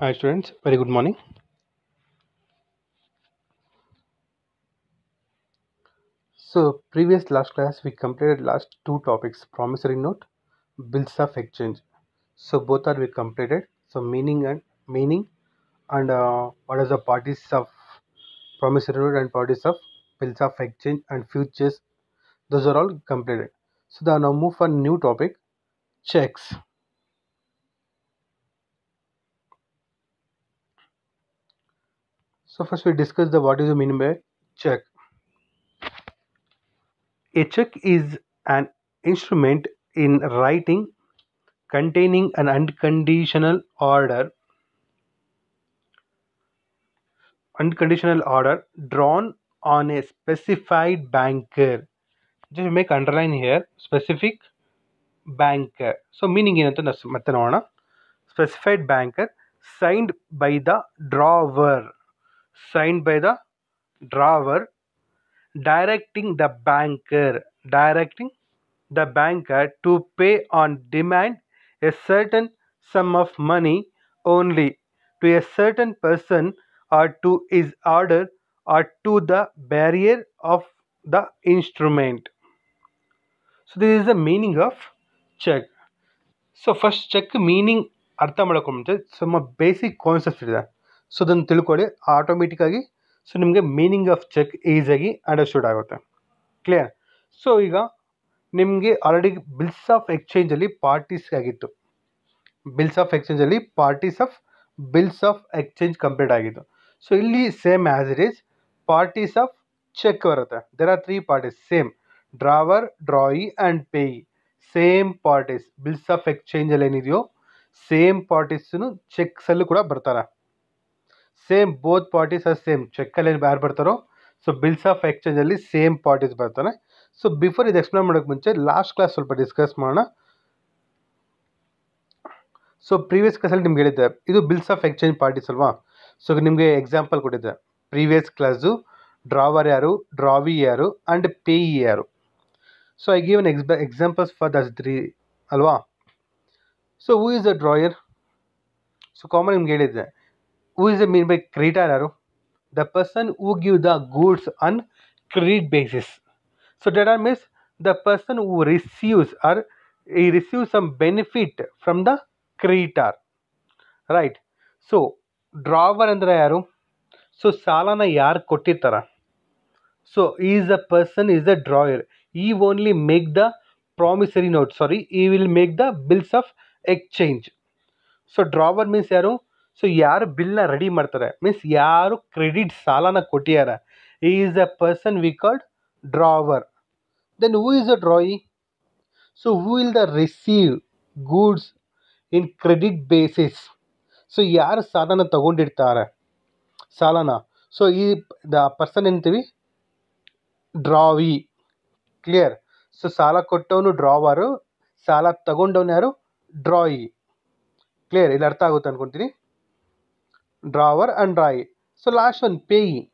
Hi students, very good morning. So previous last class we completed last two topics promissory note, bills of exchange. So both are we completed. So meaning and meaning and uh, what are the parties of promissory note and parties of bills of exchange and futures. Those are all completed. So now move for new topic checks. So first we discuss the what is the minimum by check. A check is an instrument in writing containing an unconditional order unconditional order drawn on a specified banker. Just make underline here specific banker. So meaning ಏನಂತ ಮತ್ತೆ ನೋಡೋಣ specified banker signed by the signed by the drawer directing the banker directing the banker to pay on demand a certain sum of money only to a certain person or to his order or to the barrier of the instrument so this is the meaning of check so first check meaning ಅರ್ಥ ಮಾಡ್ಕೊಂಬಿಟ್ಟೆ basic concept concept ಇದೆ so ಅದನ್ನು ತಿಳ್ಕೊಳ್ಳಿ ಆಟೋಮೆಟಿಕ್ಕಾಗಿ so ನಿಮಗೆ meaning of cheque ಈಸಿಯಾಗಿ understand ಆಗುತ್ತೆ clear so ಈಗ ನಿಮಗೆ ಆಲ್ರೆಡಿ ಬಿಲ್ಸ್ ಆಫ್ ಎಕ್ಸ್ಚೇಂಜಲ್ಲಿ ಪಾರ್ಟೀಸ್ ಆಗಿತ್ತು ಬಿಲ್ಸ್ ಆಫ್ ಎಕ್ಸ್ಚೇಂಜಲ್ಲಿ parties of bills of exchange complete ಆಗಿತ್ತು ಸೊ ಇಲ್ಲಿ same as it is parties of cheque ಬರುತ್ತೆ there are three parties same drawer drawee and payee same parties bills of ಎಕ್ಸ್ಚೇಂಜಲ್ಲಿ ಏನಿದೆಯೋ same ಪಾರ್ಟೀಸನ್ನು ಚೆಕ್ಸಲ್ಲೂ ಕೂಡ ಬರ್ತಾರೆ same both parties are same ಚೆಕ್ಕಲ್ಲಿ ಏನು ಯಾರು ಬರ್ತಾರೋ ಸೊ ಬಿಲ್ಸ್ ಆಫ್ ಎಕ್ಸ್ಚೇಂಜಲ್ಲಿ ಸೇಮ್ ಪಾರ್ಟೀಸ್ ಬರ್ತಾನೆ ಸೊ ಬಿಫೋರ್ ಇದು ಎಕ್ಸ್ಪ್ಲೇನ್ ಮಾಡೋಕ್ಕೆ ಮುಂಚೆ ಲಾಸ್ಟ್ ಕ್ಲಾಸ್ ಸ್ವಲ್ಪ ಡಿಸ್ಕಸ್ ಮಾಡೋಣ ಸೊ ಪ್ರೀವಿಯಸ್ ಕ್ಲಾಸಲ್ಲಿ ನಿಮ್ಗೆ ಹೇಳಿದ್ದೆ ಇದು ಬಿಲ್ಸ್ ಆಫ್ ಎಕ್ಸ್ಚೇಂಜ್ ಪಾರ್ಟೀಸ್ ಅಲ್ವಾ ಸೊ ನಿಮಗೆ ಎಕ್ಸಾಂಪಲ್ ಕೊಟ್ಟಿದ್ದೆ ಪ್ರೀವಿಯಸ್ ಕ್ಲಾಸು ಡ್ರಾವರ್ ಯಾರು ಡ್ರಾವಿ ಯಾರು ಆ್ಯಂಡ್ ಪೇ ಇ ಯಾರು so I give an ex examples for thus three ಅಲ್ವಾ so who is a drawer so common ನಿಮ್ಗೆ ಹೇಳಿದ್ದೆ who is a mean by creditor arrow? The person who give the goods on credit basis. So that means the person who receives or he receives some benefit from the creditor. Right. So drawer and the arrow. So salana yar kotitara. So he is a person, is a drawer. He only make the promissory note. Sorry, he will make the bills of exchange. So drawer means arrow. So ಯಾರು ಬಿಲ್ನ ready ಮಾಡ್ತಾರೆ means ಯಾರು credit ಸಾಲನ ಕೊಟ್ಟಿದ್ದಾರೆ is a person we called drawer then who is a drawee so who will the receive goods in credit basis so ಯಾರು ಸಾಲನ ತಗೊಂಡಿರ್ತಾರೆ ಸಾಲನ ಸೊ ಈ ದ ಪರ್ಸನ್ ಎಂತೀವಿ ಡ್ರಾವಿ ಕ್ಲಿಯರ್ ಸೊ ಸಾಲ ಕೊಟ್ಟವನು ಡ್ರಾವರು ಸಾಲ ತಗೊಂಡವನು ಯಾರು ಡ್ರಾಯಿ ಕ್ಲಿಯರ್ ಇಲ್ಲಿ ಅರ್ಥ ಆಗುತ್ತೆ ಅನ್ಕೊಂತೀನಿ drawer and dry. So last one, payee.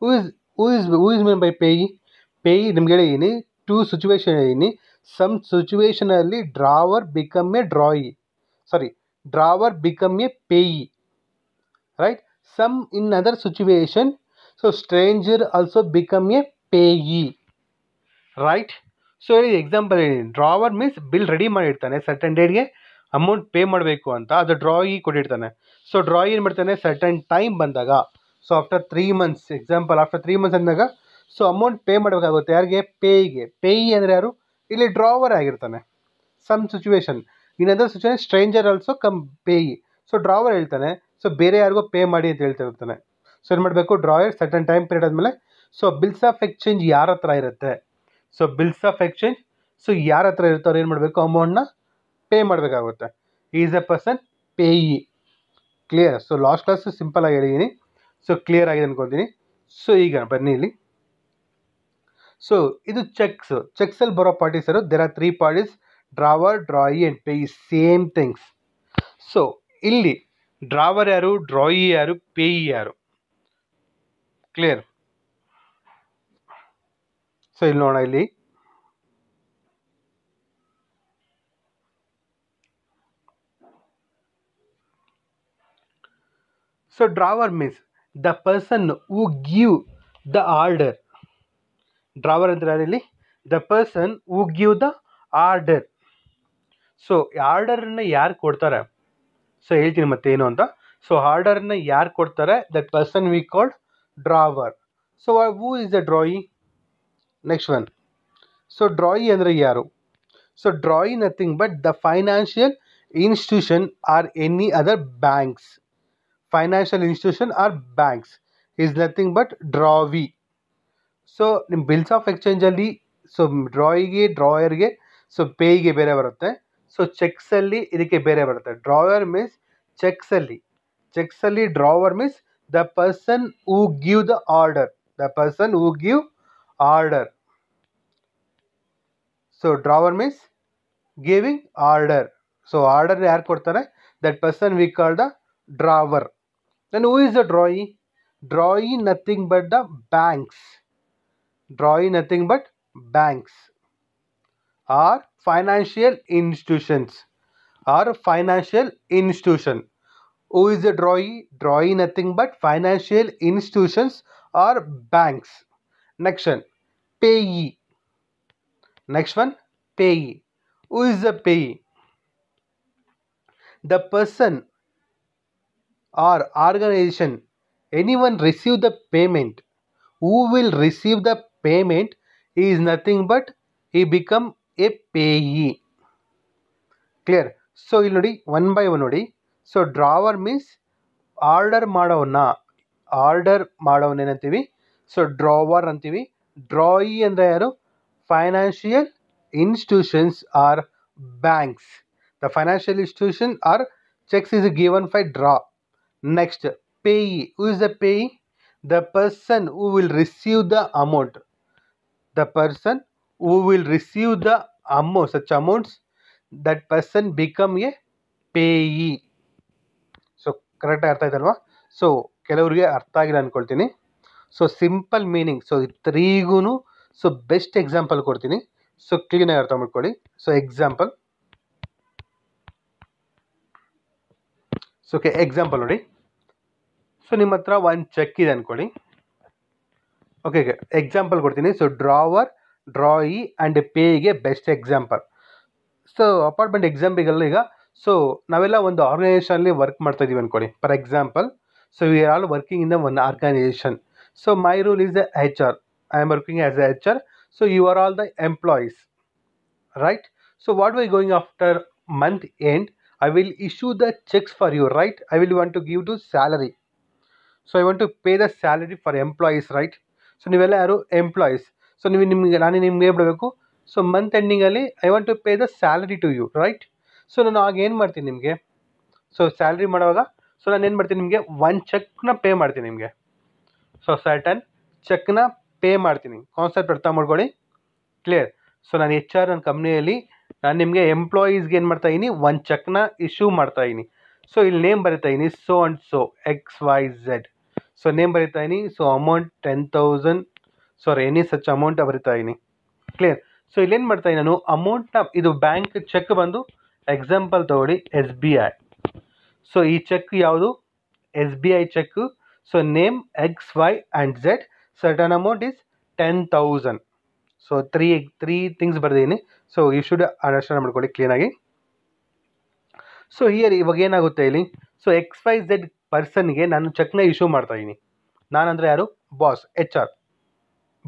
Who is who is who is meant by payee? Payee ನಿಮ್ಗೆಳೆ any two situation any some ಸಿಚುವೇಶನಲ್ಲಿ drawer become a drawee sorry drawer become a payee right some in other situation so stranger also become a payee right so example ಹೇಳಿ drawer means bill ready ಮಾಡಿರ್ತಾನೆ certain ಡೇಟ್ಗೆ amount pay ಮಾಡಬೇಕು ಅಂತ ಅದು drawee ಕೊಟ್ಟಿರ್ತಾನೆ so drawee ಏನು ಮಾಡ್ತಾನೆ certain time ಬಂದಾಗ so after three months example after three months ಅಂದಾಗ ಸೊ ಅಮೌಂಟ್ ಪೇ ಮಾಡಬೇಕಾಗುತ್ತೆ ಯಾರಿಗೆ ಪೇಯಿಗೆ ಪೇಯಿ ಅಂದರೆ ಯಾರು ಇಲ್ಲಿ ಡ್ರಾವರ್ ಆಗಿರ್ತಾನೆ ಸಮ್ ಸಿಚುವೇಶನ್ ಇನ್ನೊಂದು situation stranger also come payee so drawer ಹೇಳ್ತಾನೆ ಸೊ ಬೇರೆ ಯಾರಿಗೂ ಪೇ ಮಾಡಿ ಅಂತ ಹೇಳ್ತಾ ಇರ್ತಾನೆ ಸೊ ಏನು ಮಾಡಬೇಕು ಡ್ರಾಯರ್ ಸರ್ಟನ್ ಟೈಮ್ ಪೀರಿಯಡ್ ಆದಮೇಲೆ ಸೊ ಬಿಲ್ಸ್ ಆಫ್ ಎಕ್ಸ್ಚೇಂಜ್ ಯಾರ ಹತ್ರ ಇರುತ್ತೆ so bills of exchange so ಯಾರ ಹತ್ರ ಇರುತ್ತೆ ಅವ್ರು ಏನು ಮಾಡಬೇಕು ಅಮೌಂಟ್ನ ಪೇ ಮಾಡಬೇಕಾಗುತ್ತೆ is a person payee clear so last simple ಆಗಿ ಹೇಳಿದ್ದೀನಿ ಸೊ ಕ್ಲಿಯರ್ ಆಗಿದೆ ಅಂದ್ಕೊತೀನಿ ಸೊ ಈಗ ಬನ್ನಿ ಇಲ್ಲಿ ಸೊ ಇದು ಚೆಕ್ಸ್ ಚೆಕ್ಸಲ್ಲಿ ಬರೋ ಪಾರ್ಟೀಸ್ ಯಾರು there are three parties drawer drawee and payee same things so ಇಲ್ಲಿ ಡ್ರಾವರ್ ಯಾರು ಡ್ರಾಯಿ ಯಾರು ಪೇಯಿ ಯಾರು ಕ್ಲಿಯರ್ ಸೊ ಇಲ್ಲಿ ನೋಡೋಣ ಇಲ್ಲಿ so drawer means the person who give the order drawer ಅಂದರೆ ಯಾರಿಲ್ಲಿ the person who give the order so ಆರ್ಡರನ್ನು ಯಾರು ಕೊಡ್ತಾರೆ ಸೊ ಹೇಳ್ತೀನಿ ಮತ್ತೆ ಏನು ಅಂತ ಸೊ ಆರ್ಡರನ್ನ ಯಾರು ಕೊಡ್ತಾರೆ that person we called drawer so who is the drawee next one so drawee ಅಂದರೆ ಯಾರು so drawee nothing but the financial institution are any other banks financial institution are banks is nothing but drawee so ನಿಮ್ಮ bills of ಎಕ್ಸ್ಚೇಂಜಲ್ಲಿ so ಡ್ರಾಯಿಗೆ ಡ್ರಾಯರ್ಗೆ so ಪೇಯ್ಗೆ ಬೇರೆ ಬರುತ್ತೆ so ಚೆಕ್ಸಲ್ಲಿ ಇದಕ್ಕೆ ಬೇರೆ ಬರುತ್ತೆ ಡ್ರಾಯರ್ ಮೀನ್ಸ್ ಚೆಕ್ಸಲ್ಲಿ ಚೆಕ್ಸಲ್ಲಿ drawer means the person who give the order the person who give order so drawer means giving order so order ಯಾರು ಕೊಡ್ತಾರೆ that person we call the drawer Then who is the drawee? Drawee nothing but the banks. Drawee nothing but banks are financial institutions are financial institution. Who is the drawee? Drawee nothing but financial institutions or banks. Next one, payee. Next one, payee. Who is the payee? The person or organization anyone receive the payment who will receive the payment is nothing but he become a payee clear so you know, one by one you so drawer means order madavana order madavana enantivi so drawer antivi drawee andre yaru financial institutions are banks the financial institution are checks is given by draw next payee who is the payee the person who will receive the amount the person who will receive the amount such amounts that person ಬಿಕಮ್ಗೆ payee so ಕರೆಕ್ಟಾಗಿ ಅರ್ಥ ಆಯ್ತಲ್ವಾ so ಕೆಲವರಿಗೆ ಅರ್ಥ ಆಗಿಲ್ಲ ಅಂದ್ಕೊಳ್ತೀನಿ so simple meaning so ತ್ರೀಗೂ so best example ಕೊಡ್ತೀನಿ ಸೊ ಕ್ಲೀನಾಗಿ ಅರ್ಥ ಮಾಡ್ಕೊಳ್ಳಿ so example so okay example ನೋಡಿ సో నిమత్ర వన్ చెక్ ఇదని కొని ఓకే ఓకే ఎగ్జాంపుల్ కొట్టేని సో డ్రావర్ డ్రాయి అండ్ పే కి best example so apartment example ఇగ సో నవేల్ల ఒక ఆర్గనైజేషన్ లో వర్క్ చేస్తాదివి అనుకోని for example so we are all working in the one organization so my rule is HR I am working as HR so you are all the employees right so what we are going after month end I will issue the cheques for you right I will want to give to salary so I want to pay the salary for employees right so ನೀವೆಲ್ಲ ಯಾರು employees so ನೀವು ನಿಮಗೆ ನಾನು ನಿಮ್ಗೆ ಏನು so month ಎಂಡಿಂಗಲ್ಲಿ I want to pay the salary to you right so ನಾನು ಆಗ ಏನು ಮಾಡ್ತೀನಿ ನಿಮಗೆ ಸೊ ಸ್ಯಾಲ್ರಿ ಮಾಡುವಾಗ ಸೊ ನಾನು ಏನು ಮಾಡ್ತೀನಿ ನಿಮಗೆ ಒನ್ ಚೆಕ್ನ ಪೇ ಮಾಡ್ತೀನಿ ನಿಮಗೆ ಸೊ ಸರ್ಟನ್ ಚೆಕ್ನ ಪೇ ಮಾಡ್ತೀನಿ ಕಾನ್ಸೆಪ್ಟ್ ಅರ್ಥ ಮಾಡ್ಕೊಳ್ಳಿ ಕ್ಲಿಯರ್ ಸೊ ನಾನು ಎಚ್ ಆರ್ ನನ್ನ ಕಂಪ್ನಿಯಲ್ಲಿ ನಾನು ನಿಮಗೆ ಎಂಪ್ಲಾಯೀಸ್ಗೆ ಏನು ಮಾಡ್ತಾ ಇದ್ದೀನಿ ಒನ್ ಚೆಕ್ನ ಇಶ್ಯೂ ಮಾಡ್ತಾ ಇದ್ದೀನಿ ಸೊ ಇಲ್ಲಿ ನೇಮ್ ಬರೀತಾ ಇದ್ದೀನಿ so and so X Y Z so name ಬರಿತಾ ಇದೀನಿ so amount ten thousand sorry any such amount ಬರಿತಾ ಇದೀನಿ ಕ್ಲಿಯರ್ ಸೊ ಇಲ್ಲೇನು ಮಾಡ್ತಾ ಇದೀನಿ ನಾನು ಅಮೌಂಟ್ನ ಇದು ಬ್ಯಾಂಕ್ ಚೆಕ್ ಬಂದು ಎಕ್ಸಾಂಪಲ್ ತಗೊಳ್ಳಿ ಎಸ್ ಬಿ ಐ ಸೊ ಈ ಚೆಕ್ ಯಾವುದು S B I cheque so name X Y and Z certain amount is ten thousand so three three things ಬರ್ದಿದ್ದೀನಿ ಸೊ ಯು ಶುಡ್ ಅಂಡರ್ಸ್ಟ್ಯಾಂಡ್ ಮಾಡ್ಕೊಳ್ಳಿ ಕ್ಲೀನಾಗಿ so here ಇವಾಗ ಏನಾಗುತ್ತೆ ಇಲ್ಲಿ so X Y Z ಪರ್ಸನ್ಗೆ ನಾನು ಚೆಕ್ನ ಇಶ್ಯೂ ಮಾಡ್ತಾಯಿದ್ದೀನಿ ನಾನಂದರೆ ಯಾರು boss H R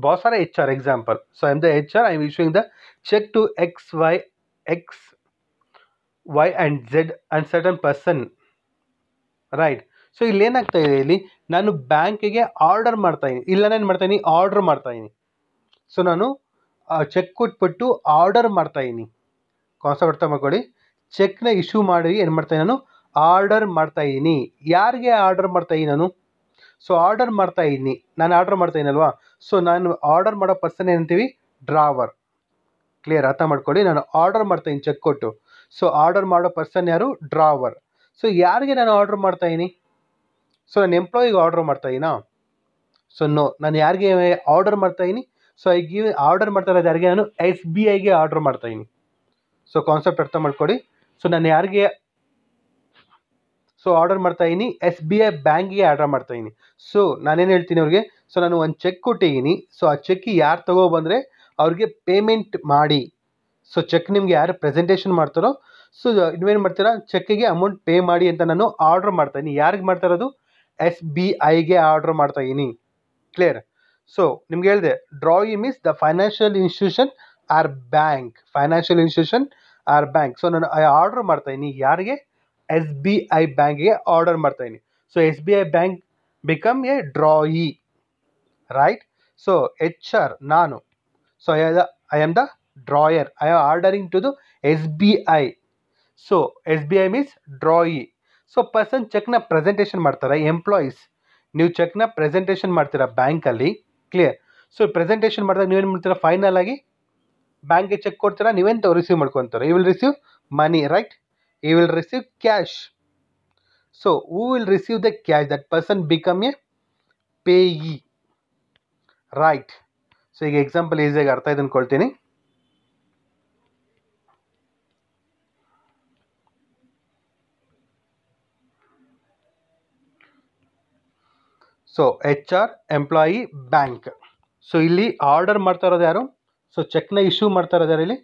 boss or H R example so I am the H R I am issuing the cheque to X Y X Y and Z and certain person right so ಇಲ್ಲಿ ಏನಾಗ್ತಾ ಇದೆ ಇಲ್ಲಿ ನಾನು ಬ್ಯಾಂಕಿಗೆ order ಮಾಡ್ತಾ ಇದ್ದೀನಿ ಇಲ್ಲ ನಾನು ಆರ್ಡರ್ ಮಾಡ್ತಾ ಮಾಡ್ತಾಯಿದ್ದೀನಿ ಸೊ ನಾನು ಚೆಕ್ ಕೊಟ್ಬಿಟ್ಟು ಆರ್ಡರ್ ಮಾಡ್ತಾಯಿದ್ದೀನಿ ಕಾನ್ಸೆಪ್ಟ್ ಅರ್ಥ ಮಾಡ್ಕೊಳ್ಳಿ ಚೆಕ್ನ ಇಶ್ಯೂ ಮಾಡಿ ಏನು ಮಾಡ್ತಾಯಿದ್ದೀನಿ ನಾನು ಆರ್ಡರ್ ಮಾಡ್ತಾ ಇದ್ದೀನಿ ಯಾರಿಗೆ ಆರ್ಡರ್ ಮಾಡ್ತಾ ಇದ್ದೀನಿ ನಾನು ಸೊ ಆರ್ಡರ್ ಮಾಡ್ತಾ ಇದ್ದೀನಿ ನಾನು ಆರ್ಡರ್ ಮಾಡ್ತಾ ಇದ್ದೀನಲ್ವಾ ಸೊ ನಾನು ಆರ್ಡರ್ ಮಾಡೋ ಪರ್ಸನ್ ಏನಂತೀವಿ ಡ್ರಾವರ್ ಕ್ಲಿಯರ್ ಅರ್ಥ ಮಾಡ್ಕೊಳ್ಳಿ ನಾನು ಆರ್ಡರ್ ಮಾಡ್ತಾ ಇದ್ದೀನಿ ಚೆಕ್ ಕೊಟ್ಟು ಸೊ ಆರ್ಡರ್ ಮಾಡೋ ಪರ್ಸನ್ ಯಾರು ಡ್ರಾವರ್ ಸೊ ಯಾರಿಗೆ ನಾನು ಆರ್ಡರ್ ಮಾಡ್ತಾ ಇದ್ದೀನಿ ಸೊ ನಾನು ಎಂಪ್ಲಾಯಿಗೆ ಆರ್ಡರ್ ಮಾಡ್ತಾ ಇದ್ದೀನಾ ಸೊ ನೋ ನಾನು ಯಾರಿಗೆ ಆರ್ಡರ್ ಮಾಡ್ತಾ ಇದ್ದೀನಿ ಸೊ ಐ ಗಿವ್ ಆರ್ಡರ್ ಮಾಡ್ತಾ ಇರೋದು ಯಾರಿಗೆ ನಾನು ಎಸ್ ಬಿ ಐಗೆ ಆರ್ಡರ್ ಮಾಡ್ತಾ ಇದ್ದೀನಿ ಸೊ ಕಾನ್ಸೆಪ್ಟ್ ಅರ್ಥ ಮಾಡ್ಕೊಳ್ಳಿ ಸೊ ನಾನು ಯಾರಿಗೆ ಸೊ ಆರ್ಡರ್ ಮಾಡ್ತಾ ಇದೀನಿ ಎಸ್ ಬಿ ಐ ಬ್ಯಾಂಕ್ಗೆ ಆರ್ಡರ್ ಮಾಡ್ತಾ ಇದೀನಿ ಸೊ ನಾನೇನು ಹೇಳ್ತೀನಿ ಅವ್ರಿಗೆ ಸೊ ನಾನು ಒಂದು ಚೆಕ್ ಕೊಟ್ಟಿದ್ದೀನಿ ಸೊ ಆ ಚೆಕ್ ಯಾರು ಬಂದ್ರೆ ಅವ್ರಿಗೆ ಪೇಮೆಂಟ್ ಮಾಡಿ ಸೊ ಚೆಕ್ ನಿಮ್ಗೆ ಯಾರು ಪ್ರೆಸೆಂಟೇಷನ್ ಮಾಡ್ತಾರೋ ಸೊ ಇವೇನು ಮಾಡ್ತೀರಾ ಚೆಕ್ಕಿಗೆ ಅಮೌಂಟ್ ಪೇ ಮಾಡಿ ಅಂತ ನಾನು ಆರ್ಡ್ರ್ ಮಾಡ್ತಾ ಇದೀನಿ ಯಾರಿಗೆ ಮಾಡ್ತಾ ಇರೋದು ಎಸ್ ಬಿ ಐಗೆ ಆರ್ಡ್ರ್ ಮಾಡ್ತಾ ಇದೀನಿ ಕ್ಲಿಯರ್ ಸೊ ನಿಮ್ಗೆ ಹೇಳಿದೆ drawing means the financial institution are bank financial institution are bank so ನಾನು ಆರ್ಡರ್ ಮಾಡ್ತಾ ಇದೀನಿ ಯಾರಿಗೆ ಎಸ್ ಬಿ ಐ ಬ್ಯಾಂಕ್ಗೆ ಆರ್ಡರ್ ಮಾಡ್ತಾ ಇದೀನಿ so S B I bank become a drawee right so H R ನಾನು so I I am the drawer I am ordering to to S B I so S B I means drawee so person ಚೆಕ್ನ presentation ಮಾಡ್ತಾರೆ employees ನೀವು ಚೆಕ್ನ presentation ಮಾಡ್ತೀರಾ ಬ್ಯಾಂಕಲ್ಲಿ clear so presentation ಮಾಡಿದಾಗ ನೀವೇನು ಮಾಡ್ತೀರಾ ಫೈನಲ್ ಆಗಿ ಬ್ಯಾಂಕ್ಗೆ ಚೆಕ್ ಕೊಡ್ತೀರಾ ನೀವೇನು ರಿಸೀವ್ ಮಾಡ್ಕೊತಾರೆ you will receive money right he will receive cash. So who will receive the cash? That person a pay payee. Right so ಈಗ ಎಕ್ಸಾಂಪಲ್ ಈಸಿಯಾಗಿ ಅರ್ಥ ಇದನ್ನು ಕೊಳ್ತೀನಿ so H R employee bank so ಇಲ್ಲಿ order ಮಾಡ್ತಾ ಇರೋದು ಯಾರು ಸೊ ಚೆಕ್ನ ಇಶ್ಯೂ ಮಾಡ್ತಾ ಇರೋದು ಯಾರು ಇಲ್ಲಿ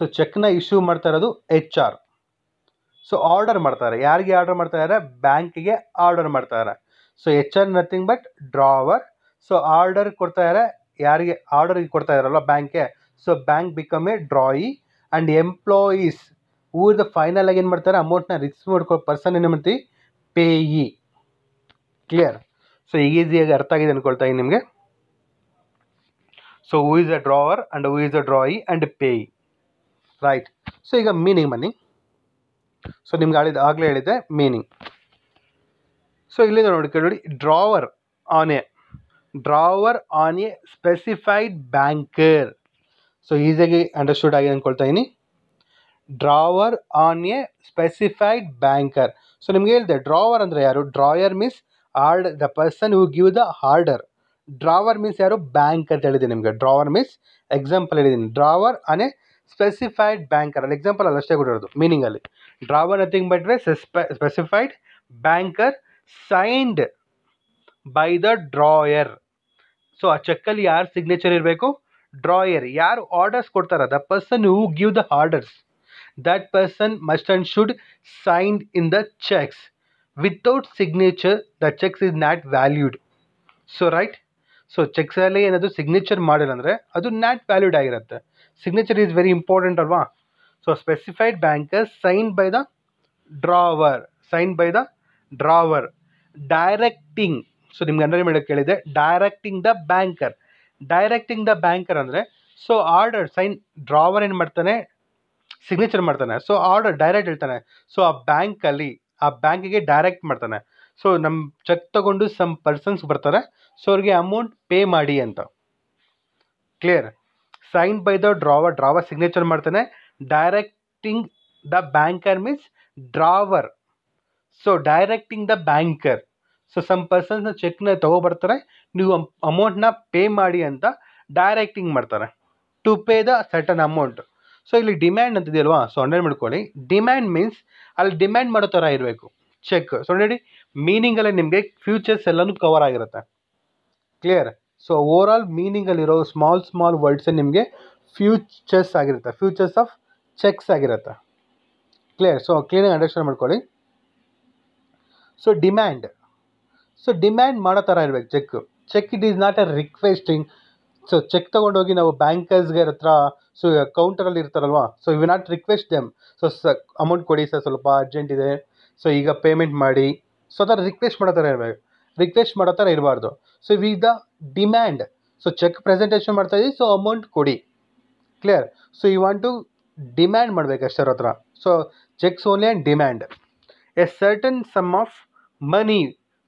ಸೊ ಚೆಕ್ನ ಇಶ್ಯೂ ಮಾಡ್ತಾ ಇರೋದು ಎಚ್ ಆರ್ ಸೊ ಆರ್ಡರ್ ಮಾಡ್ತಾರೆ ಯಾರಿಗೆ ಆರ್ಡರ್ ಮಾಡ್ತಾ ಮಾಡ್ತಾಯಿದ್ದಾರೆ ಬ್ಯಾಂಕಿಗೆ ಆರ್ಡರ್ ಮಾಡ್ತಾಯಿದ್ದಾರೆ so H R nothing but drawer so order ಕೊಡ್ತಾಯಿದ್ದಾರೆ ಯಾರಿಗೆ ಆರ್ಡರ್ಗೆ ಕೊಡ್ತಾ ಇದ್ದಾರಲ್ಲ ಬ್ಯಾಂಕ್ಗೆ so bank become a drawee and employees ಊರ್ದ ಫೈನಲ್ ಆಗಿ ಏನು ಮಾಡ್ತಾರೆ ಅಮೌಂಟ್ನ ರಿಸೀವ್ ಮಾಡ್ಕೊ ಪರ್ಸನ್ ಏನು ಮಾಡ್ತೀವಿ ಪೇಯಿ ಕ್ಲಿಯರ್ ಸೊ ಈಗ ಈಸಿಯಾಗಿ ಅರ್ಥ ಆಗಿದೆ ಅಂದ್ಕೊಳ್ತಾ ಇದ್ದೀನಿ ನಿಮಗೆ so who is a drawer and who is a drawee and payee right so ಈಗ ಮೀನಿಂಗ್ ಬನ್ನಿ ಸೊ ನಿಮ್ಗೆ ಆಳಿದ ಆಗಲೇ ಹೇಳಿದ್ದೆ ಮೀನಿಂಗ್ ಸೊ ಇಲ್ಲಿಂದ ನೋಡಿ ನೋಡಿ drawer on a drawer on a specified banker so ಈಸಿಯಾಗಿ ಅಂಡರ್ಸ್ಟೂಡ್ ಆಗಿದೆ ಅಂದ್ಕೊಳ್ತಾ ಇದ್ದೀನಿ drawer on a specified banker so ನಿಮ್ಗೆ ಹೇಳಿದೆ ಡ್ರಾವರ್ ಅಂದರೆ ಯಾರು ಡ್ರಾಯರ್ ಮೀನ್ಸ್ ಆರ್ಡ್ the person who give the order drawer means ಯಾರು ಬ್ಯಾಂಕ್ ಅಂತ ಹೇಳಿದ್ದೀನಿ ನಿಮಗೆ ಡ್ರಾವರ್ ಮೀನ್ಸ್ ಎಕ್ಸಾಂಪಲ್ ಹೇಳಿದ್ದೀನಿ drawer on a specified banker ಅಲ್ಲಿ ಎಕ್ಸಾಂಪಲ್ ಅಲ್ಲಿ ಅಷ್ಟೇ ಕೊಟ್ಟಿರೋದು ಮೀನಿಂಗಲ್ಲಿ Drawer but but a specified banker signed by the drawer so ಆ ಚೆಕ್ಕಲ್ಲಿ ಯಾರು ಸಿಗ್ನೇಚರ್ ಇರಬೇಕು ಡ್ರಾಯರ್ ಯಾರು ಆರ್ಡರ್ಸ್ ಕೊಡ್ತಾರ the person who give the orders that person must and should signed in the cheques without signature the cheques is not valued so right so ಚೆಕ್ಸಲ್ಲಿ ಏನಾದರೂ signature ಮಾಡಿಲ್ಲ ಅಂದರೆ ಅದು ನಾಟ್ ವ್ಯಾಲ್ಯೂಡ್ ಆಗಿರುತ್ತೆ signature is very important ಅಲ್ವಾ so specified bankers sign by the drawer sign by the drawer directing so ನಿಮ್ಗೆ ಅಂದರೆ madam ಕೇಳಿದೆ directing the banker directing the banker ಅಂದರೆ ಸೊ ಆರ್ಡರ್ ಸೈನ್ ಡ್ರಾವರ್ ಏನು ಮಾಡ್ತಾನೆ ಸಿಗ್ನೇಚರ್ ಮಾಡ್ತಾನೆ so order direct ಹೇಳ್ತಾನೆ so ಆ ಬ್ಯಾಂಕಲ್ಲಿ ಆ ಬ್ಯಾಂಕಿಗೆ ಡೈರೆಕ್ಟ್ ಮಾಡ್ತಾನೆ ಸೊ ನಮ್ಮ ಚೆಕ್ ತಗೊಂಡು ಸಮ್ ಪರ್ಸನ್ಸ್ ಬರ್ತಾರೆ ಸೊ ಅವ್ರಿಗೆ ಅಮೌಂಟ್ ಪೇ ಮಾಡಿ ಅಂತ clear sign by the drawer drawer signature ಮಾಡ್ತಾನೆ directing the banker means drawer so directing the banker so some ಪರ್ಸನ್ಸ್ನ ಚೆಕ್ನ ತೊಗೊಬರ್ತಾರೆ ನೀವು ಅಮೌಂಟ್ನ ಪೇ ಮಾಡಿ ಅಂತ ಡೈರೆಕ್ಟಿಂಗ್ ಮಾಡ್ತಾರೆ to pay the certain amount so ಇಲ್ಲಿ ಡಿಮ್ಯಾಂಡ್ ಅಂತಿದೆಯಲ್ವಾ ಸೊ ಅಂಡರ್ ಮಾಡ್ಕೊಳ್ಳಿ ಡಿಮ್ಯಾಂಡ್ ಮೀನ್ಸ್ ಅಲ್ಲಿ ಡಿಮ್ಯಾಂಡ್ ಮಾಡೋ ಥರ ಇರಬೇಕು ಚೆಕ್ ಸೊ ನೋಡಿ ಮೀನಿಂಗಲ್ಲೇ ನಿಮಗೆ ಫ್ಯೂಚರ್ಸ್ ಎಲ್ಲನೂ ಕವರ್ ಆಗಿರುತ್ತೆ ಕ್ಲಿಯರ್ ಸೊ ಓವರ್ ಆಲ್ ಮೀನಿಂಗಲ್ಲಿರೋ ಸ್ಮಾಲ್ ಸ್ಮಾಲ್ ವರ್ಡ್ಸೇ ನಿಮಗೆ ಫ್ಯೂಚರ್ಸ್ ಆಗಿರುತ್ತೆ ಫ್ಯೂಚರ್ಸ್ ಆಫ್ ಚೆಕ್ಸ್ ಆಗಿರುತ್ತೆ ಕ್ಲಿಯರ್ ಸೊ ಕ್ಲೀನಾಗಿ ಅಂಡರ್ಸ್ಟ್ಯಾಂಡ್ ಮಾಡ್ಕೊಳ್ಳಿ ಸೊ ಡಿಮ್ಯಾಂಡ್ ಸೊ ಡಿಮ್ಯಾಂಡ್ ಮಾಡೋ ಥರ ಇರಬೇಕು cheque cheque it is not a requesting so cheque ತೊಗೊಂಡೋಗಿ ನಾವು ಬ್ಯಾಂಕರ್ಸ್ಗೆ ಹತ್ರ ಸೊ ಕೌಂಟರಲ್ಲಿ ಇರ್ತಾರಲ್ವಾ so you not request them so ಸ ಅಮೌಂಟ್ ಕೊಡಿ ಸರ್ ಸ್ವಲ್ಪ ಅರ್ಜೆಂಟ್ ಇದೆ ಸೊ ಈಗ ಪೇಮೆಂಟ್ ಮಾಡಿ ಸೊ ಅದರ ರಿಕ್ವೆಸ್ಟ್ ಮಾಡೋ ಥರ ಇರಬೇಕು ರಿಕ್ವೆಸ್ಟ್ ಮಾಡೋ ಥರ ಇರಬಾರ್ದು so we the demand so cheque presentation ಇದ್ದೀವಿ ಸೊ ಅಮೌಂಟ್ ಕೊಡಿ clear so you want to demand ಮಾಡಬೇಕು ಅಷ್ಟರ ಹತ್ರ so cheques only and demand a certain sum of money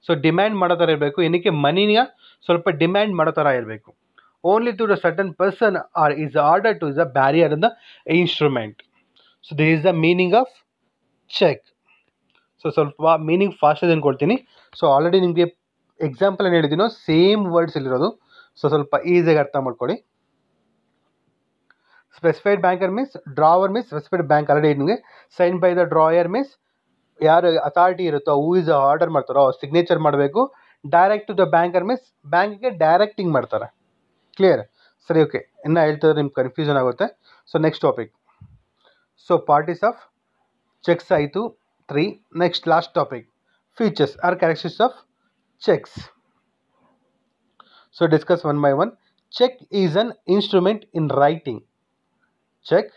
so demand ಮಾಡೋ ಥರ ಇರಬೇಕು ಏನಕ್ಕೆ ಮನಿನ ಸ್ವಲ್ಪ ಡಿಮ್ಯಾಂಡ್ ಮಾಡೋ ಥರ ಇರಬೇಕು only to the certain person or is order to is a bearer in the instrument so this is the meaning of cheque so ಸ್ವಲ್ಪ meaning fast ಅಂದ್ಕೊಳ್ತೀನಿ ಸೊ ಆಲ್ರೆಡಿ ನಿಮಗೆ ಎಕ್ಸಾಂಪಲ್ ಏನು ಹೇಳಿದ್ದೀನೋ ಸೇಮ್ ವರ್ಡ್ಸ್ ಇಲ್ಲಿರೋದು so ಸ್ವಲ್ಪ ಈಸಿಯಾಗಿ ಅರ್ಥ ಮಾಡ್ಕೊಳ್ಳಿ specified banker means drawer means specified bank already ನಿಮಗೆ sign by the drawer means ಯಾರು ಅಥಾರಿಟಿ ಇರುತ್ತೋ ಹೂ ಇಸ್ ಆರ್ಡರ್ ಮಾಡ್ತಾರೋ ಸಿಗ್ನೇಚರ್ ಮಾಡಬೇಕು direct to the banker means ಬ್ಯಾಂಕಿಗೆ ಡೈರೆಕ್ಟಿಂಗ್ ಮಾಡ್ತಾರೆ ಕ್ಲಿಯರ್ ಸರಿ ಓಕೆ ಇನ್ನು ಹೇಳ್ತಿದ್ರೆ ನಿಮ್ಗೆ ಕನ್ಫ್ಯೂಷನ್ ಆಗುತ್ತೆ so next topic so parties of cheques ಆಯಿತು three next last topic features or characters of cheques so discuss one by one cheque is an instrument in writing cheque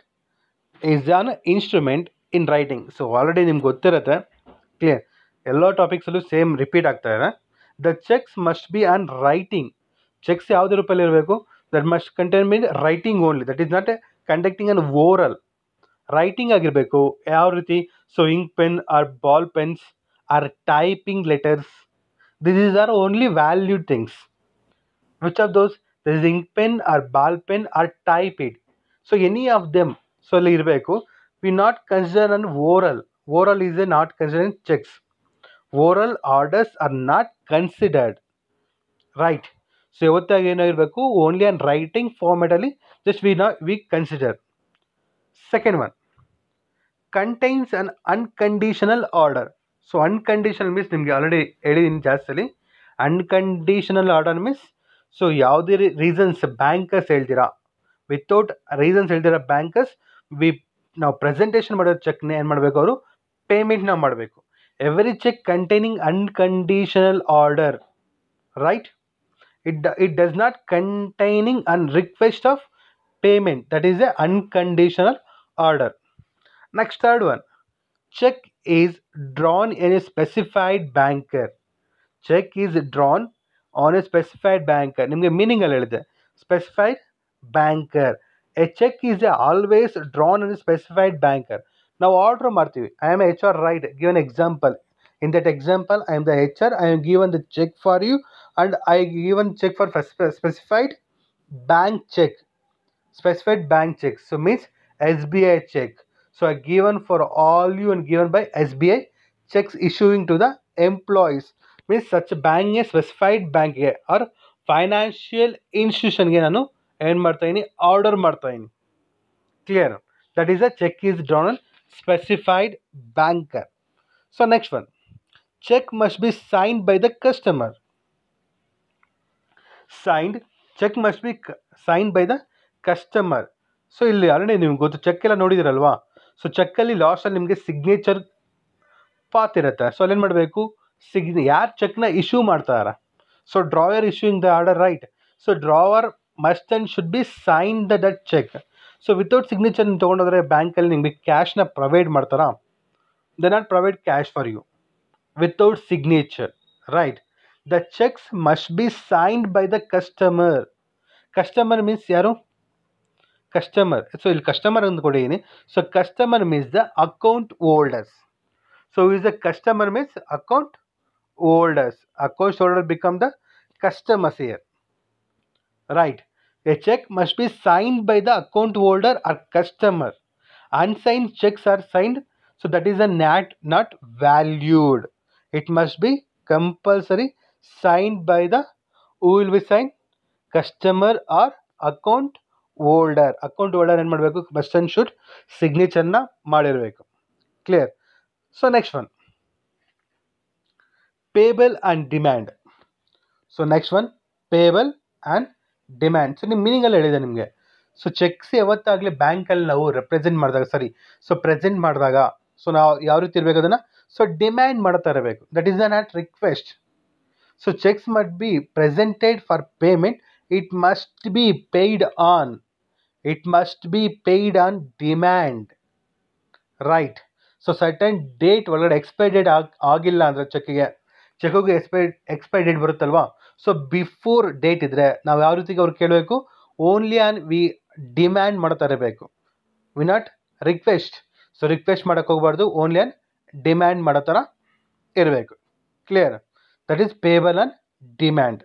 is an instrument in writing so already ನಿಮ್ಗೆ ಗೊತ್ತಿರುತ್ತೆ clear ಎಲ್ಲ ಟಾಪಿಕ್ಸಲ್ಲೂ same repeat ಆಗ್ತಾ ಇದೆ the cheques must be an writing cheques ಯಾವುದೇ ರೂಪದಲ್ಲಿ ಇರಬೇಕು that must contain mean writing only that is not a conducting an oral writing ಆಗಿರಬೇಕು ಯಾವ ರೀತಿ so ink pen or ball pens or typing letters this is or only valued things which of those this ink pen or ball pen or type it so any of them so ಅಲ್ಲಿ ಇರಬೇಕು we not consider an oral oral is a not consider in cheques oral orders are not considered right so ಇವತ್ತಾಗಿ ಏನೋ ಇರಬೇಕು only an writing ಫಾರ್ಮೆಟಲ್ಲಿ just we not we consider second one contains an unconditional order so unconditional means ನಿಮಗೆ already ಹೇಳಿದ್ದೀನಿ ಜಾಸ್ತಿಲಿ unconditional order means so ಯಾವುದೇ reasons bankers ಹೇಳ್ತೀರಾ without reasons ಹೇಳ್ದಿರೋ ಬ್ಯಾಂಕರ್ಸ್ ವಿ ನಾವು ಪ್ರೆಸೆಂಟೇಷನ್ ಮಾಡೋ ಚೆಕ್ನ ಏನು ಮಾಡಬೇಕು ಅವರು ಪೇಮೆಂಟ್ ನಾವು ಮಾಡಬೇಕು every cheque containing unconditional order right it it does not containing an request of payment that is a unconditional order next third one cheque is drawn on a specified banker cheque is drawn on a specified banker ನಿಮಗೆ ಮೀನಿಂಗಲ್ಲಿ ಹೇಳಿದೆ specified banker. A check is always drawn on a specified banker. Now, order Marti, I am HR, right? Give an example. In that example, I am the HR. I am given the check for you and I given check for specified bank check. Specified bank check. So, means SBI check. So, I given for all you and given by SBI checks issuing to the employees. Means such a bank, a specified bank or financial institution. Again, I ಏನು ಮಾಡ್ತಾಯಿನಿ order ಮಾಡ್ತಾಯಿನಿ clear that is a cheque is drawn on specified banker so next one cheque must be signed by the customer signed cheque must be signed by the customer so ಇಲ್ಲಿ already ನಿಮ್ಗೆ ಗೊತ್ತು check ಎಲ್ಲ ನೋಡಿದಿರಲ್ವಾ so ಚೆಕ್ಕಲ್ಲಿ ಲಾಸ್ಟಲ್ಲಿ ನಿಮಗೆ signature path ಇರುತ್ತೆ so ಅಲ್ಲೇನು ಮಾಡಬೇಕು ಸಿಗ್ ಯಾರು ಚೆಕ್ನ ಇಶ್ಯೂ ಮಾಡ್ತಾರ ಸೊ ಡ್ರಾಯರ್ ಇಂಗ್ the order right so drawer must and should be signed the debt check. So without signature, the bank will be cash Not provide martara. They not provide cash for you without signature, right? The checks must be signed by the customer. Customer means yaro? Customer. So customer So customer means the account holders. So is the customer means account holders. Account holders become the customers here. Right. A check must be signed by the account holder or customer. Unsigned checks are signed, so that is a NAT not valued. It must be compulsory signed by the who will be signed? Customer or account holder account holder ಏನು ಮಾಡಬೇಕು person should ಸಿಗ್ನೇಚರ್ನ Clear. So next one. Payable and demand. So next one. Payable and and demand so ನಿಮ್ಮ ಅಲ್ಲಿ ಹೇಳಿದೆ ನಿಮಗೆ so cheques ಯಾವತ್ತಾಗಲಿ ಬ್ಯಾಂಕಲ್ಲಿ ನಾವು represent ಮಾಡಿದಾಗ ಸಾರಿ ಸೊ ಪ್ರೆಸೆಂಟ್ ಮಾಡಿದಾಗ ಸೊ ನಾವು ಯಾವ ರೀತಿ ಇರಬೇಕು ಅದನ್ನು ಸೊ ಡಿಮ್ಯಾಂಡ್ ಮಾಡ್ತಾ ಇರಬೇಕು that is a not request so cheques must be presented for payment it must be paid on it must be paid on demand right so certain date ಒಳಗಡೆ expire date ಆಗಿಲ್ಲ ಅಂದರೆ ಚೆಕ್ಗೆ ಚೆಕ್ಕಿಗೆ expire expire date ಬರುತ್ತಲ್ವಾ so before date ಇದ್ದರೆ ನಾವು ಯಾವ ರೀತಿ ಅವ್ರು ಕೇಳಬೇಕು ಓನ್ಲಿ ಆ್ಯಂಡ್ ವಿ ಡಿಮ್ಯಾಂಡ್ ಮಾಡ್ತಾ ಇರಬೇಕು we not request so request ಮಾಡೋಕ್ಕೆ ಹೋಗಬಾರ್ದು ಓನ್ಲಿ ಆ್ಯಂಡ್ ಡಿಮ್ಯಾಂಡ್ ಮಾಡೋ ಥರ ಇರಬೇಕು clear that is payable and demand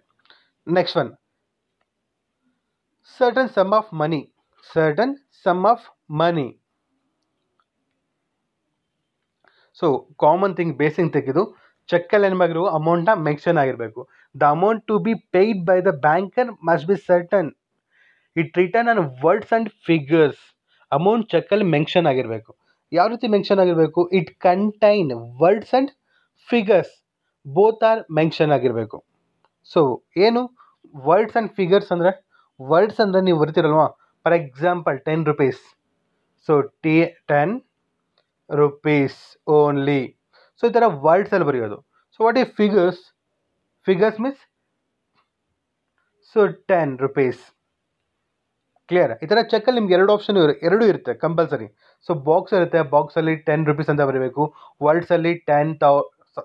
next one certain sum of money certain sum of money so common thing basing ತೆಗೆದು ಚೆಕ್ಕಲ್ಲಿ ಏನು ಮಾಡಿರೋ ಅಮೌಂಟ್ನ ಮೆನ್ಷನ್ ಆಗಿರಬೇಕು the amount to be paid by the banker must be certain it return on words and figures amount ಚೆಕ್ಕಲ್ಲಿ mention ಆಗಿರಬೇಕು ಯಾವ ರೀತಿ ಮೆನ್ಷನ್ ಆಗಿರಬೇಕು it contain words and figures both are mention ಆಗಿರಬೇಕು ಸೊ ಏನು ವರ್ಡ್ಸ್ ಆ್ಯಂಡ್ ಫಿಗರ್ಸ್ ಅಂದರೆ words ಅಂದರೆ ನೀವು ಬರ್ತಿರಲ್ವಾ for example ten rupees so T ten rupees only so ಈ ಥರ ವರ್ಡ್ಸಲ್ಲಿ ಬರೆಯೋದು ಸೊ ವಾಟ್ ಈ figures figures means so 10 rupees clear ಈ ಥರ ಚೆಕ್ಕಲ್ಲಿ ನಿಮ್ಗೆ ಎರಡು ಆಪ್ಷನ್ ಇರು ಎರಡೂ ಇರುತ್ತೆ ಕಂಪಲ್ಸರಿ ಸೊ ಬಾಕ್ಸ್ ಇರುತ್ತೆ ಬಾಕ್ಸಲ್ಲಿ ಟೆನ್ ರುಪೀಸ್ ಅಂತ ಬರೀಬೇಕು ವರ್ಡ್ಸಲ್ಲಿ ಟೆನ್ ತೌ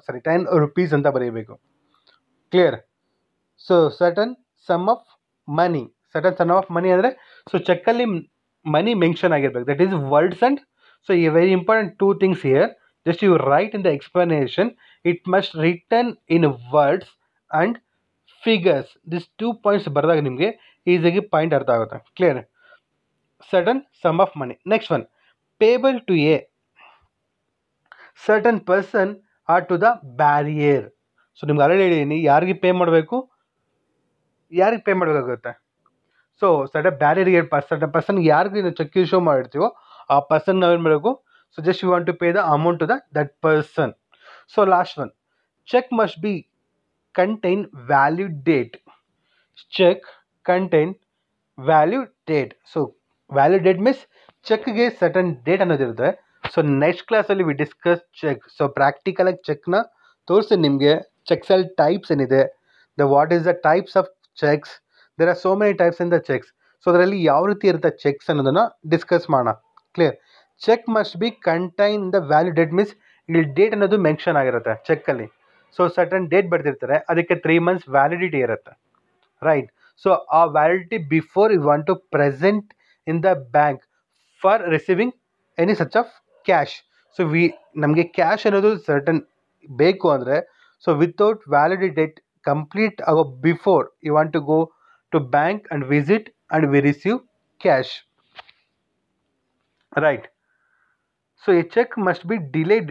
ಸಾರಿ ಟೆನ್ ರುಪೀಸ್ ಅಂತ ಬರೀಬೇಕು clear so certain sum of money certain sum of money ಅಂದರೆ ಸೊ ಚೆಕ್ಕಲ್ಲಿ ಮನಿ ಮೆನ್ಷನ್ ಆಗಿರ್ಬೇಕು that is words and so ಈ very important two things here just you write in the explanation it must return in words and figures this two points ಬರೆದಾಗ ನಿಮಗೆ ಈಸಿಯಾಗಿ point ಅರ್ಥ ಆಗುತ್ತೆ clear certain sum of money next one payable to A certain person or to the bearer so ನಿಮ್ಗೆ already ಹೇಳಿದ್ದೀನಿ ಯಾರಿಗೆ pay ಮಾಡಬೇಕು ಯಾರಿಗೆ ಪೇ ಮಾಡಬೇಕಾಗುತ್ತೆ ಸೊ ಸಡನ್ ಬ್ಯಾರಿಯರ್ಗೆ ಸರ್ಟನ್ ಪರ್ಸನ್ ಯಾರಿಗೂ ಚೆಕ್ ಶೋ ಮಾಡಿರ್ತೀವೋ ಆ ಪರ್ಸನ್ ನಾವೇನು ಮಾಡಬೇಕು so just you want to pay the amount to the that person so last one cheque must be contain valid date cheque contain value date so value date means ಚೆಕ್ಗೆ certain date ಅನ್ನೋದಿರುತ್ತೆ so next ಕ್ಲಾಸಲ್ಲಿ we discuss cheque so ಪ್ರಾಕ್ಟಿಕಲಾಗಿ ಚೆಕ್ನ ತೋರಿಸಿ ನಿಮಗೆ ಚೆಕ್ಸಲ್ಲಿ types ಏನಿದೆ the what is the types of cheques there are so many types in the cheques so ಅದರಲ್ಲಿ ಯಾವ ರೀತಿ ಇರುತ್ತೆ ಚೆಕ್ಸ್ ಅನ್ನೋದನ್ನು ಡಿಸ್ಕಸ್ ಮಾಡೋಣ clear cheque must be contain the value date means ಇಲ್ಲಿ ಡೇಟ್ ಅನ್ನೋದು ಮೆನ್ಷನ್ ಆಗಿರುತ್ತೆ ಚೆಕ್ಕಲ್ಲಿ ಸೊ ಸರ್ಟನ್ ಡೇಟ್ ಬರೆದಿರ್ತಾರೆ ಅದಕ್ಕೆ ತ್ರೀ ಮಂತ್ಸ್ ವ್ಯಾಲಿಡಿಟಿ ಇರುತ್ತೆ ರೈಟ್ ಸೊ ಆ validity before you want to present in the bank for receiving any such of cash so we ನಮಗೆ cash ಅನ್ನೋದು ಸರ್ಟನ್ ಬೇಕು ಅಂದರೆ so without validity date complete ಆಗೋ before you want to go to bank and visit and we receive cash right so a cheque must be delayed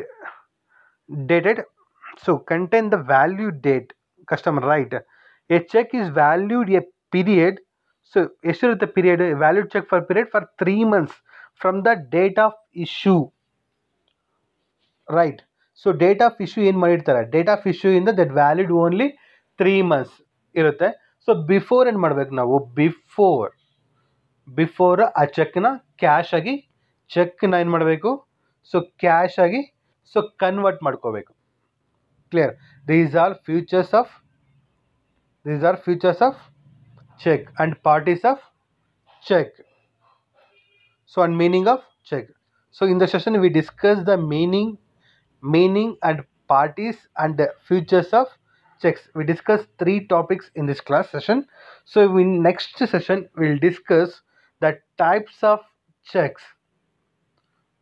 dated so contain the value date customer right a check is valued a period so issue the period a valued check for period for three months from the date of issue right so date of issue in maritara date of issue in the that valid only three months so before and maadbeku before before a check na cash agi check na en maadbeku so cash agi so convert maadkobeku clear these are futures of these are features of check and parties of check so and meaning of check so in the session we discuss the meaning meaning and parties and the futures of checks we discuss three topics in this class session so in next session we'll discuss the types of checks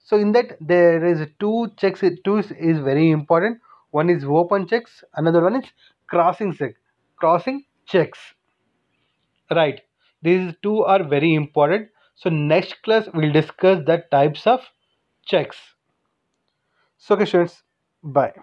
so in that there is two checks two is very important one is open checks, another one is crossing check, crossing checks. Right. These two are very important. So next class we'll discuss the types of checks. So okay students, bye.